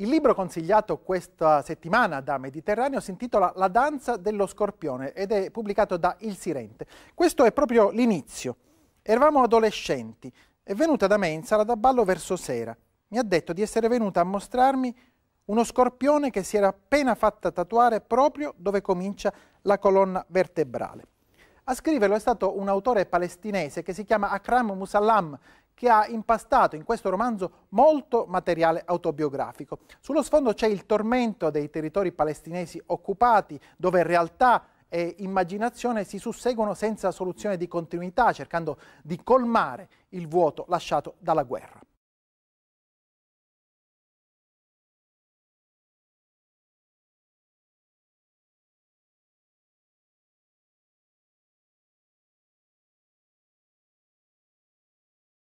Il libro consigliato questa settimana da Mediterraneo si intitola La danza dello scorpione ed è pubblicato da Il Sirente. Questo è proprio l'inizio. Eravamo adolescenti. È venuta da me in sala da ballo verso sera. Mi ha detto di essere venuta a mostrarmi uno scorpione che si era appena fatta tatuare proprio dove comincia la colonna vertebrale. A scriverlo è stato un autore palestinese che si chiama Akram Musallam, che ha impastato in questo romanzo molto materiale autobiografico. Sullo sfondo c'è il tormento dei territori palestinesi occupati, dove in realtà e immaginazione si susseguono senza soluzione di continuità, cercando di colmare il vuoto lasciato dalla guerra.